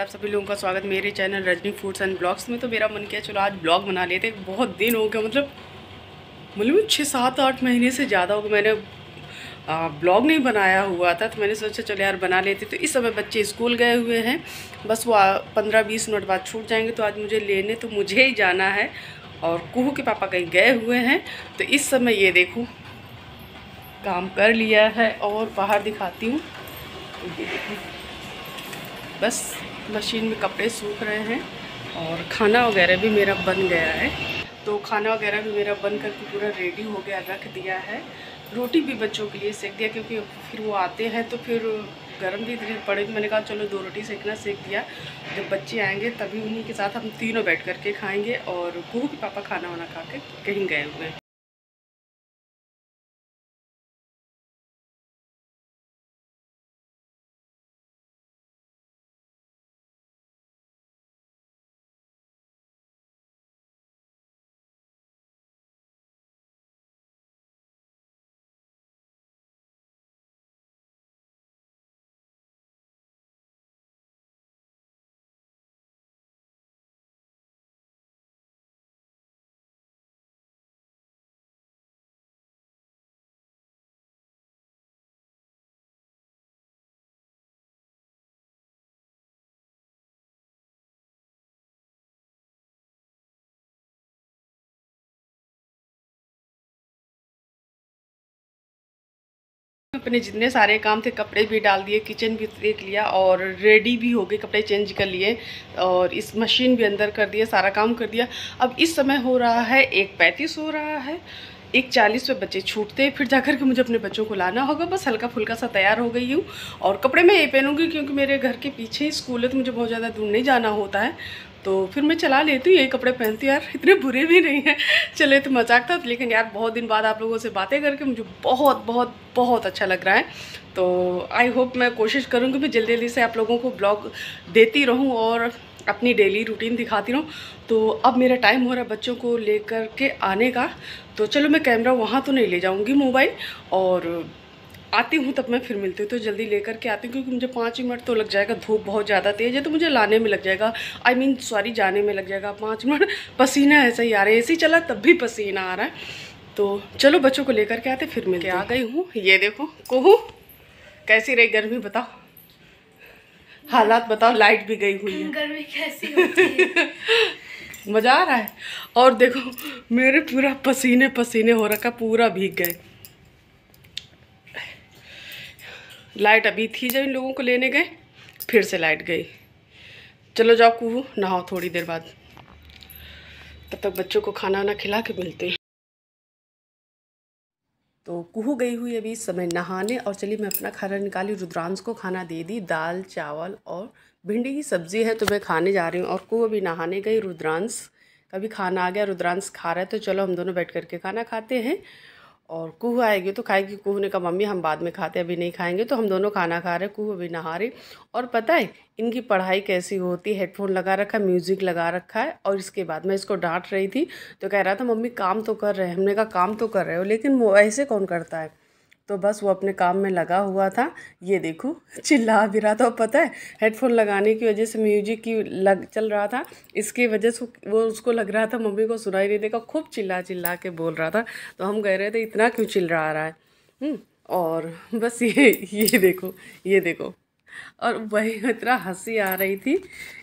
आप सभी लोगों का स्वागत मेरे channel Rajni foods and blogs में तो मेरा मन किया चलो आज ब्लॉग बना लेते बहुत दिन हो गया मतलब मतलब छः सात आठ महीने से ज़्यादा हो गया मैंने ब्लॉग नहीं बनाया हुआ था तो मैंने सोचा चलो यार बना लेते तो इस समय बच्चे स्कूल गए हुए हैं बस वो पंद्रह बीस मिनट बाद छूट जाएंगे तो आज मुझे लेने तो मुझे ही जाना है और कुहू के पापा कहीं गए हुए हैं तो इस समय ये देखूँ काम कर लिया है और बाहर दिखाती हूँ ये देखूँ बस मशीन में कपड़े सूख रहे हैं और खाना वगैरह भी मेरा बन गया है तो खाना वगैरह भी मेरा बन करके पूरा रेडी हो गया रख दिया है रोटी भी बच्चों के लिए सेक दिया क्योंकि फिर वो आते हैं तो फिर गर्म भी इतनी पड़ेगी मैंने कहा चलो दो रोटी सेकना सेक दिया जब बच्चे आएंगे तभी उन्हीं के साथ हम तीनों बैठ करके खाएंगे और गुरु के पापा खाना वाना खा के कहीं गए हुए हैं अपने जितने सारे काम थे कपड़े भी डाल दिए किचन भी देख लिया और रेडी भी हो गए कपड़े चेंज कर लिए और इस मशीन भी अंदर कर दिया सारा काम कर दिया अब इस समय हो रहा है एक पैंतीस हो रहा है एक चालीस पे बच्चे छूटते फिर जाकर के मुझे अपने बच्चों को लाना होगा बस हल्का फुल्का सा तैयार हो गई हूँ और कपड़े मैं ये पहनूँगी क्योंकि मेरे घर के पीछे ही स्कूल है तो मुझे बहुत ज़्यादा दूर नहीं जाना होता है तो फिर मैं चला लेती हूँ यही कपड़े पहनती हूँ यार इतने बुरे भी नहीं हैं चले तो मजाक था लेकिन यार बहुत दिन बाद आप लोगों से बातें करके मुझे बहुत बहुत बहुत अच्छा लग रहा है तो आई होप मैं कोशिश करूँगी मैं जल्दी जल्दी से आप लोगों को ब्लॉग देती रहूँ और अपनी डेली रूटीन दिखाती रहूँ तो अब मेरा टाइम हो रहा है बच्चों को लेकर के आने का तो चलो मैं कैमरा वहाँ तो नहीं ले जाऊँगी मोबाइल और आती हूँ तब मैं फिर मिलती हूँ तो जल्दी लेकर के आती हूँ क्योंकि मुझे पाँच मिनट तो लग जाएगा धूप बहुत ज़्यादा तेज़ है तो मुझे लाने में लग जाएगा आई मीन सॉरी जाने में लग जाएगा पाँच मिनट पसीना ऐसा ही आ रहा है ए चला तब भी पसीना आ रहा है तो चलो बच्चों को लेकर के आते फिर मिल के आ गई हूँ ये देखो कोहू कैसी रही गर्मी बताओ हालात बताओ लाइट भी गई हुई है गर्मी कैसी मज़ा आ रहा है और देखो मेरे पूरा पसीने पसीने हो रखा पूरा भीग गए लाइट अभी थी जब इन लोगों को लेने गए फिर से लाइट गई चलो जाओ कुहू नहाओ थोड़ी देर बाद तब तक बच्चों को खाना वाना खिला के मिलते हैं तो कुहू गई हुई अभी समय नहाने और चलिए मैं अपना खाना निकाली रुद्रांश को खाना दे दी दाल चावल और भिंडी की सब्ज़ी है तो मैं खाने जा रही हूँ और कुहू अभी नहाने गई रुद्रांश कभी खाना आ गया रुद्रांश खा रहा है तो चलो हम दोनों बैठ करके खाना खाते हैं और कुह आएगी तो खाएगी कुह ने कहा मम्मी हम बाद में खाते अभी नहीं खाएंगे तो हम दोनों खाना खा रहे कुह अभी नहा रही और पता है इनकी पढ़ाई कैसी होती हेडफोन लगा रखा है म्यूज़िक लगा रखा है और इसके बाद मैं इसको डांट रही थी तो कह रहा था मम्मी काम तो कर रहे हैं हमने कहा काम तो कर रहे हो लेकिन ऐसे कौन करता है तो बस वो अपने काम में लगा हुआ था ये देखो चिल्ला भी रहा था और पता है हेडफोन लगाने की वजह से म्यूजिक की लग चल रहा था इसकी वजह से वो उसको लग रहा था मम्मी को सुनाई नहीं देगा खूब चिल्ला चिल्ला के बोल रहा था तो हम कह रहे थे इतना क्यों चिल्ला रहा है हम्म, और बस ये ये देखो ये देखो और वही इतना हंसी आ रही थी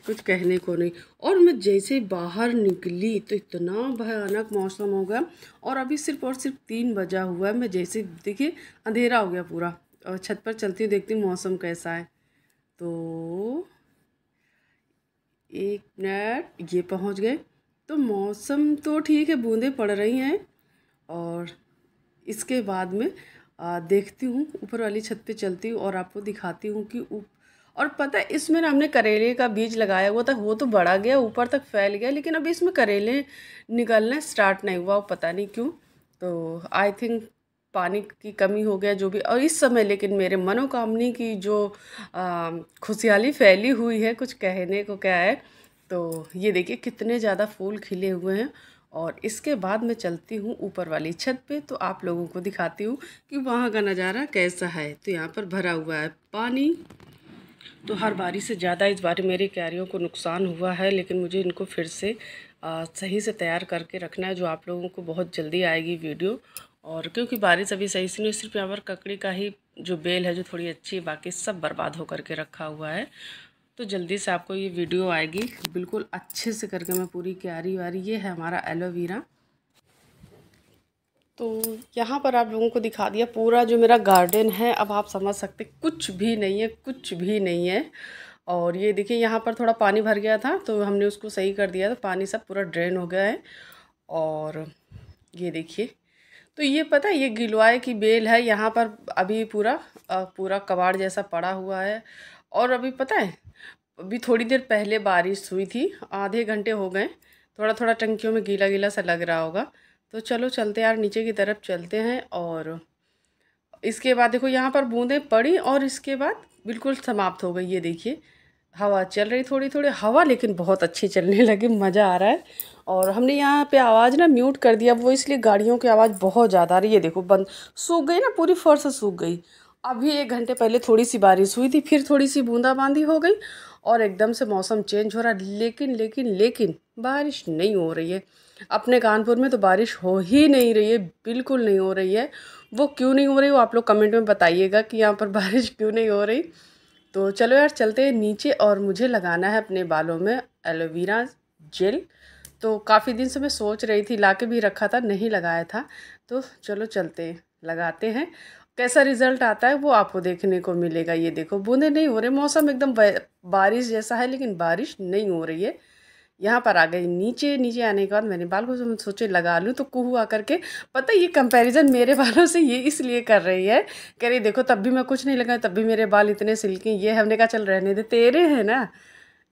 कुछ कहने को नहीं और मैं जैसे बाहर निकली तो इतना भयानक मौसम हो गया और अभी सिर्फ और सिर्फ तीन बजा हुआ है मैं जैसे देखिए अंधेरा हो गया पूरा और छत पर चलती हूँ देखती हूँ मौसम कैसा है तो एक मिनट ये पहुँच गए तो मौसम तो ठीक है बूंदें पड़ रही हैं और इसके बाद में देखती हूँ ऊपर वाली छत पे चलती हूँ और आपको दिखाती हूँ कि उप... और पता है इसमें ना हमने करेले का बीज लगाया हुआ था वो तो बढ़ा गया ऊपर तक फैल गया लेकिन अभी इसमें करेले निकलना स्टार्ट नहीं हुआ पता नहीं क्यों तो आई थिंक पानी की कमी हो गया जो भी और इस समय लेकिन मेरे मनोकामनी की जो खुशहाली फैली हुई है कुछ कहने को क्या है तो ये देखिए कितने ज़्यादा फूल खिले हुए हैं और इसके बाद मैं चलती हूँ ऊपर वाली छत पे तो आप लोगों को दिखाती हूँ कि वहाँ का नज़ारा कैसा है तो यहाँ पर भरा हुआ है पानी तो हर बारी से ज़्यादा इस बार मेरे क्यारियों को नुकसान हुआ है लेकिन मुझे इनको फिर से आ, सही से तैयार करके रखना है जो आप लोगों को बहुत जल्दी आएगी वीडियो और क्योंकि बारिश अभी सही से नहीं सिर्फ यहाँ पर ककड़ी का ही जो बेल है जो थोड़ी अच्छी है बाकी सब बर्बाद होकर के रखा हुआ है तो जल्दी से आपको ये वीडियो आएगी बिल्कुल अच्छे से करके मैं पूरी क्यारी वारी ये है हमारा एलोवेरा तो यहाँ पर आप लोगों को दिखा दिया पूरा जो मेरा गार्डन है अब आप समझ सकते कुछ भी नहीं है कुछ भी नहीं है और ये देखिए यहाँ पर थोड़ा पानी भर गया था तो हमने उसको सही कर दिया था पानी सब पूरा ड्रेन हो गया है और ये देखिए तो ये पता है ये गिलवाए की बेल है यहाँ पर अभी पूरा पूरा कबाड़ जैसा पड़ा हुआ है और अभी पता है अभी थोड़ी देर पहले बारिश हुई थी आधे घंटे हो गए थोड़ा थोड़ा टंकियों में गीला गीला सा लग रहा होगा तो चलो चलते यार नीचे की तरफ चलते हैं और इसके बाद देखो यहाँ पर बूंदें पड़ी और इसके बाद बिल्कुल समाप्त हो गई ये देखिए हवा चल रही थोड़ी थोड़ी हवा लेकिन बहुत अच्छी चलने लगी मज़ा आ रहा है और हमने यहाँ पे आवाज़ ना म्यूट कर दिया वो इसलिए गाड़ियों की आवाज़ बहुत ज़्यादा आ रही है देखो बंद सूख गई ना पूरी फर्श सूख गई अभी एक घंटे पहले थोड़ी सी बारिश हुई थी फिर थोड़ी सी बूंदाबांदी हो गई और एकदम से मौसम चेंज हो रहा है लेकिन लेकिन लेकिन बारिश नहीं हो रही है अपने कानपुर में तो बारिश हो ही नहीं रही है बिल्कुल नहीं हो रही है वो क्यों नहीं हो रही वो आप लोग कमेंट में बताइएगा कि यहाँ पर बारिश क्यों नहीं हो रही तो चलो यार चलते हैं नीचे और मुझे लगाना है अपने बालों में एलोवेरा जेल तो काफ़ी दिन से मैं सोच रही थी ला के भी रखा था नहीं लगाया था तो चलो चलते हैं लगाते हैं कैसा रिजल्ट आता है वो आपको देखने को मिलेगा ये देखो बूंदे नहीं हो रहे मौसम एकदम बारिश जैसा है लेकिन बारिश नहीं हो रही है यहाँ पर आ गई नीचे नीचे आने के बाद मैंने बाल को सोचे लगा लूँ तो कुहू आ करके पता है ये कंपैरिजन मेरे बालों से ये इसलिए कर रही है कह रही देखो तब भी मैं कुछ नहीं लगा तब भी मेरे बाल इतने सिल्की ये हमने कहा चल रहने दे तेरे हैं ना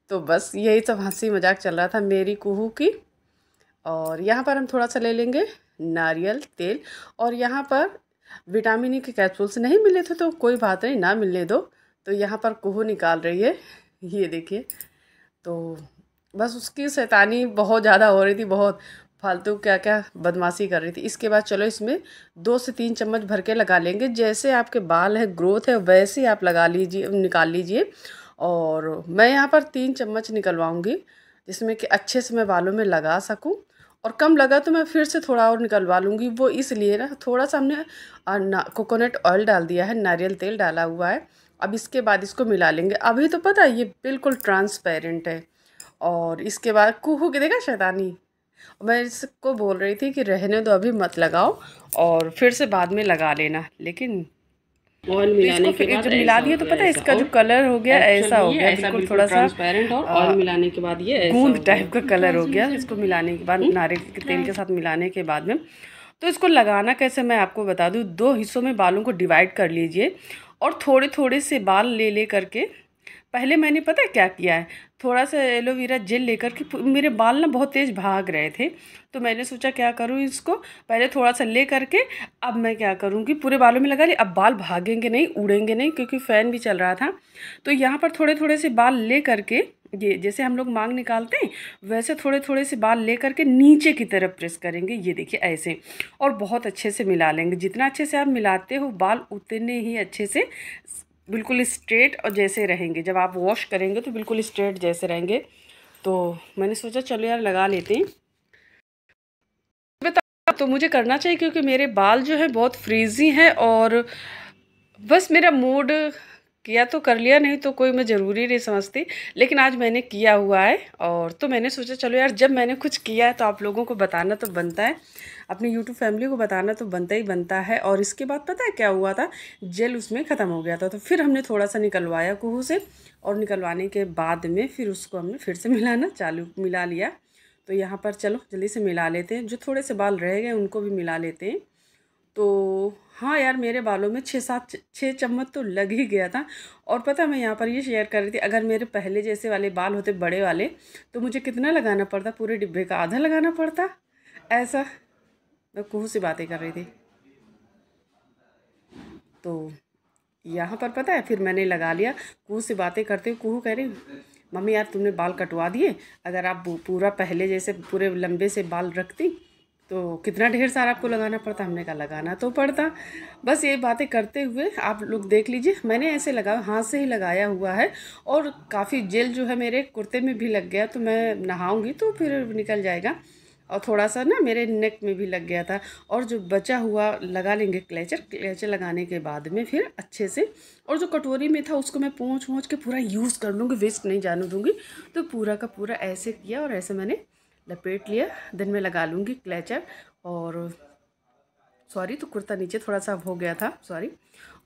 तो बस यही सब हंसी मजाक चल रहा था मेरी कुहू की और यहाँ पर हम थोड़ा सा ले लेंगे नारियल तेल और यहाँ पर विटामिन ई e के कैप्सूल्स नहीं मिले थे तो कोई बात नहीं ना मिलने दो तो यहाँ पर कुहू निकाल रही है ये देखिए तो बस उसकी शैतानी बहुत ज़्यादा हो रही थी बहुत फालतू क्या क्या बदमाशी कर रही थी इसके बाद चलो इसमें दो से तीन चम्मच भर के लगा लेंगे जैसे आपके बाल है ग्रोथ है वैसे ही आप लगा लीजिए निकाल लीजिए और मैं यहाँ पर तीन चम्मच निकलवाऊँगी जिसमें कि अच्छे से मैं बालों में लगा सकूँ और कम लगा तो मैं फिर से थोड़ा और निकलवा लूँगी वो इसलिए ना थोड़ा सा हमने कोकोनट ऑयल डाल दिया है नारियल तेल डाला हुआ है अब इसके बाद इसको मिला लेंगे अभी तो पता है ये बिल्कुल ट्रांसपेरेंट है और इसके बाद कुहू के देखा शैतानी मैं इसको बोल रही थी कि रहने दो अभी मत लगाओ और फिर से बाद में लगा लेना लेकिन ऑयल तो मिलाने के बाद जब मिला दिया तो पता है इसका जो कलर हो गया ऐसा हो गया बिल्कुल थोड़ा सा ट्रांसपेरेंट और ऑयल मिलाने के बाद ये गूंद टाइप का कलर हो गया इसको मिलाने के बाद हम्म? नारियल के तेल के हाँ। साथ मिलाने के बाद में तो इसको लगाना कैसे मैं आपको बता दूँ दो हिस्सों में बालों को डिवाइड कर लीजिए और थोड़े थोड़े से बाल ले ले करके पहले मैंने पता है क्या किया है थोड़ा सा एलोवेरा जेल लेकर के मेरे बाल ना बहुत तेज़ भाग रहे थे तो मैंने सोचा क्या करूँ इसको पहले थोड़ा सा ले करके अब मैं क्या करूँगी पूरे बालों में लगा ली अब बाल भागेंगे नहीं उड़ेंगे नहीं क्योंकि फ़ैन भी चल रहा था तो यहाँ पर थोड़े थोड़े से बाल ले करके ये जैसे हम लोग मांग निकालते हैं वैसे थोड़े थोड़े से बाल ले करके नीचे की तरफ प्रेस करेंगे ये देखिए ऐसे और बहुत अच्छे से मिला लेंगे जितना अच्छे से आप मिलाते हो बाल उतने ही अच्छे से बिल्कुल स्ट्रेट और जैसे रहेंगे जब आप वॉश करेंगे तो बिल्कुल स्ट्रेट जैसे रहेंगे तो मैंने सोचा चलो यार लगा लेते हैं बता तो मुझे करना चाहिए क्योंकि मेरे बाल जो हैं बहुत फ्रीजी हैं और बस मेरा मूड किया तो कर लिया नहीं तो कोई मैं ज़रूरी नहीं समझती लेकिन आज मैंने किया हुआ है और तो मैंने सोचा चलो यार जब मैंने कुछ किया है तो आप लोगों को बताना तो बनता है अपनी यूट्यूब फैमिली को बताना तो बनता ही बनता है और इसके बाद पता है क्या हुआ था जेल उसमें ख़त्म हो गया था तो फिर हमने थोड़ा सा निकलवाया कुहू से और निकलवाने के बाद में फिर उसको हमने फिर से मिलाना चालू मिला लिया तो यहाँ पर चलो जल्दी से मिला लेते हैं जो थोड़े से बाल रह गए उनको भी मिला लेते हैं तो हाँ यार मेरे बालों में छः सात छः चम्मच तो लग ही गया था और पता मैं यहाँ पर ये शेयर कर रही थी अगर मेरे पहले जैसे वाले बाल होते बड़े वाले तो मुझे कितना लगाना पड़ता पूरे डिब्बे का आधा लगाना पड़ता ऐसा मैं कुहू से बातें कर रही थी तो यहाँ पर पता है फिर मैंने लगा लिया कुहू से बातें करते हुए कुहू कह रही मम्मी यार तुमने बाल कटवा दिए अगर आप पूरा पहले जैसे पूरे लंबे से बाल रखती तो कितना ढेर सारा आपको लगाना पड़ता हमने कहा लगाना तो पड़ता बस ये बातें करते हुए आप लोग देख लीजिए मैंने ऐसे लगा हाथ से ही लगाया हुआ है और काफ़ी जेल जो है मेरे कुर्ते में भी लग गया तो मैं नहाऊंगी तो फिर निकल जाएगा और थोड़ा सा ना मेरे नेक में भी लग गया था और जो बचा हुआ लगा लेंगे क्लेचर क्लेचर लगाने के बाद में फिर अच्छे से और जो कटोरी में था उसको मैं पहुँच पहुँच के पूरा यूज़ कर लूँगी वेस्ट नहीं जाने दूँगी तो पूरा का पूरा ऐसे किया और ऐसे मैंने लपेट लिया दिन में लगा लूँगी क्लेचर और सॉरी तो कुर्ता नीचे थोड़ा सा हो गया था सॉरी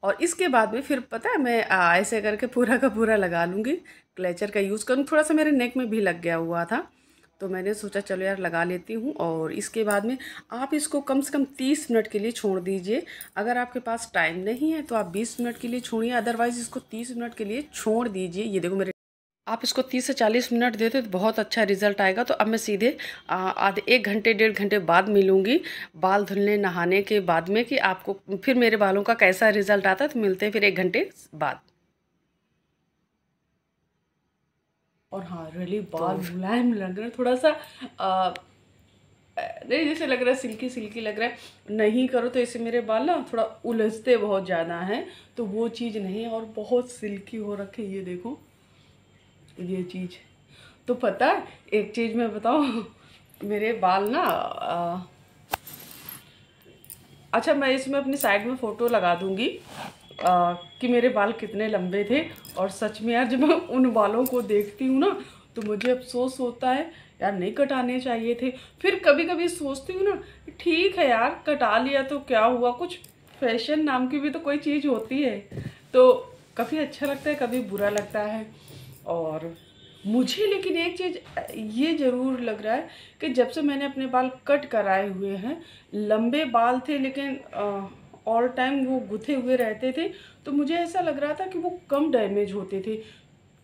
और इसके बाद में फिर पता है मैं ऐसे करके पूरा का पूरा लगा लूँगी क्लेचर का यूज़ करूँ थोड़ा सा मेरे नेक में भी लग गया हुआ था तो मैंने सोचा चलो यार लगा लेती हूँ और इसके बाद में आप इसको कम से कम तीस मिनट के लिए छोड़ दीजिए अगर आपके पास टाइम नहीं है तो आप बीस मिनट के लिए छोड़िए अदरवाइज़ इसको तीस मिनट के लिए छोड़ दीजिए ये देखो मेरे आप इसको 30 से 40 मिनट देते तो बहुत अच्छा रिजल्ट आएगा तो अब मैं सीधे आधे एक घंटे डेढ़ घंटे बाद मिलूँगी बाल धुलने नहाने के बाद में कि आपको फिर मेरे बालों का कैसा रिजल्ट आता है तो मिलते हैं फिर एक घंटे बाद और हाँ रियली बाल मुलायम लग रहा है थोड़ा सा आ, नहीं जैसे लग रहा है सिल्की सिल्की लग रहा है नहीं करो तो ऐसे मेरे बाल ना थोड़ा उलझते बहुत ज़्यादा हैं तो वो चीज़ नहीं और बहुत सिल्की हो रखे ये देखो ये चीज़ तो पता एक चीज़ मैं बताऊँ मेरे बाल ना आ, अच्छा मैं इसमें अपनी साइड में फ़ोटो लगा दूँगी आ, कि मेरे बाल कितने लंबे थे और सच में यार जब मैं उन बालों को देखती हूँ ना तो मुझे अफसोस होता है यार नहीं कटाने चाहिए थे फिर कभी कभी सोचती हूँ ना ठीक है यार कटा लिया तो क्या हुआ कुछ फैशन नाम की भी तो कोई चीज़ होती है तो कभी अच्छा लगता है कभी बुरा लगता है और मुझे लेकिन एक चीज़ ये ज़रूर लग रहा है कि जब से मैंने अपने बाल कट कराए हुए हैं लंबे बाल थे लेकिन आ, ऑल टाइम वो गुथे हुए रहते थे तो मुझे ऐसा लग रहा था कि वो कम डैमेज होते थे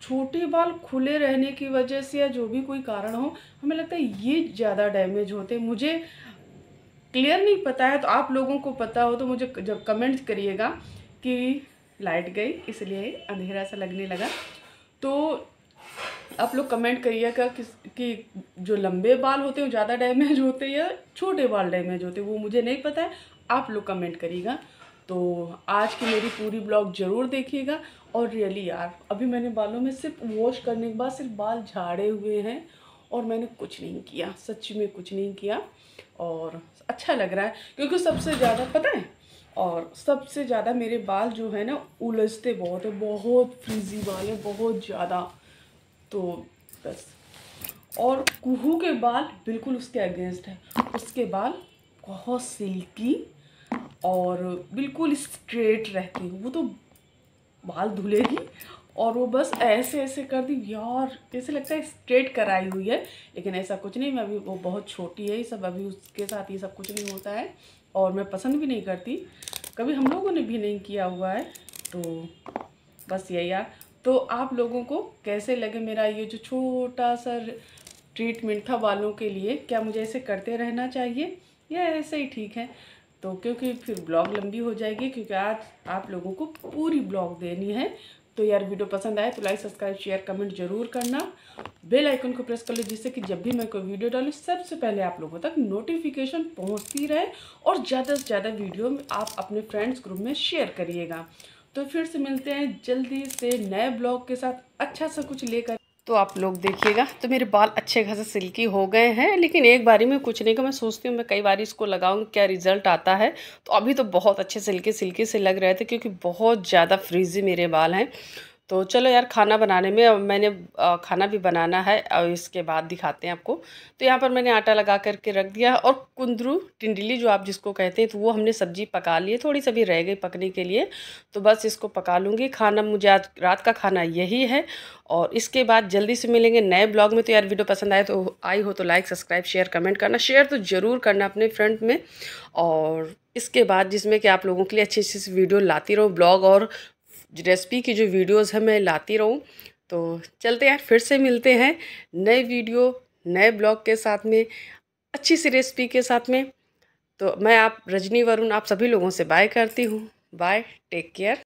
छोटे बाल खुले रहने की वजह से या जो भी कोई कारण हो हमें लगता है ये ज़्यादा डैमेज होते मुझे क्लियर नहीं पता है तो आप लोगों को पता हो तो मुझे जब कमेंट्स करिएगा कि लाइट गई इसलिए अंधेरा सा लगने लगा तो आप लोग कमेंट करिएगा कि, कि जो लंबे बाल होते हैं ज़्यादा डैमेज होते हैं या छोटे बाल डैमेज होते हैं वो मुझे नहीं पता है आप लोग कमेंट करिएगा तो आज की मेरी पूरी ब्लॉग ज़रूर देखिएगा और रियली यार अभी मैंने बालों में सिर्फ वॉश करने के बाद सिर्फ बाल झाड़े हुए हैं और मैंने कुछ नहीं किया सच में कुछ नहीं किया और अच्छा लग रहा है क्योंकि सबसे ज़्यादा पता है और सबसे ज़्यादा मेरे बाल जो है ना उलझते बहुत है बहुत फ्रीजी बाल है बहुत ज़्यादा तो बस और कुहू के बाल बिल्कुल उसके अगेंस्ट है उसके बाल बहुत सिल्की और बिल्कुल स्ट्रेट रहती हूँ वो तो बाल धुलेगी और वो बस ऐसे ऐसे कर दी यार कैसे लगता है स्ट्रेट कराई हुई है लेकिन ऐसा कुछ नहीं मैं अभी वो बहुत छोटी है ये सब अभी उसके साथ ये सब कुछ नहीं होता है और मैं पसंद भी नहीं करती कभी हम लोगों ने भी नहीं किया हुआ है तो बस यही यार तो आप लोगों को कैसे लगे मेरा ये जो छोटा सा ट्रीटमेंट था बालों के लिए क्या मुझे ऐसे करते रहना चाहिए या ऐसे ही ठीक है तो क्योंकि फिर ब्लॉग लंबी हो जाएगी क्योंकि आज आप लोगों को पूरी ब्लॉग देनी है तो यार वीडियो पसंद आए तो लाइक सब्सक्राइब शेयर कमेंट जरूर करना बेल आइकन को प्रेस कर लो जिससे कि जब भी मैं कोई वीडियो डालूँ सबसे पहले आप लोगों तक नोटिफिकेशन पहुंचती रहे और ज़्यादा से ज़्यादा वीडियो आप अपने फ्रेंड्स ग्रुप में शेयर करिएगा तो फिर से मिलते हैं जल्दी से नए ब्लॉग के साथ अच्छा सा कुछ लेकर तो आप लोग देखिएगा तो मेरे बाल अच्छे खासे सिल्की हो गए हैं लेकिन एक बारी में कुछ नहीं का तो मैं सोचती हूँ मैं कई बार इसको लगाऊँ क्या रिज़ल्ट आता है तो अभी तो बहुत अच्छे सिल्के सिल्के से लग रहे थे क्योंकि बहुत ज़्यादा फ्रीजी मेरे बाल हैं तो चलो यार खाना बनाने में अब मैंने खाना भी बनाना है और इसके बाद दिखाते हैं आपको तो यहाँ पर मैंने आटा लगा करके रख दिया और कुंदरू टिंडली जो आप जिसको कहते हैं तो वो हमने सब्जी पका ली थोड़ी सी भी रह गई पकने के लिए तो बस इसको पका लूँगी खाना मुझे आज रात का खाना यही है और इसके बाद जल्दी से मिलेंगे नए ब्लॉग में तो यार वीडियो पसंद आए तो आई हो तो लाइक सब्सक्राइब शेयर कमेंट करना शेयर तो ज़रूर करना अपने फ्रेंड में और इसके बाद जिसमें कि आप लोगों के लिए अच्छी अच्छी वीडियो लाती रहूँ ब्लॉग और रेसिपी की जो वीडियोस हैं मैं लाती रहूँ तो चलते यार फिर से मिलते हैं नए वीडियो नए ब्लॉग के साथ में अच्छी सी रेसिपी के साथ में तो मैं आप रजनी वरुण आप सभी लोगों से बाय करती हूँ बाय टेक केयर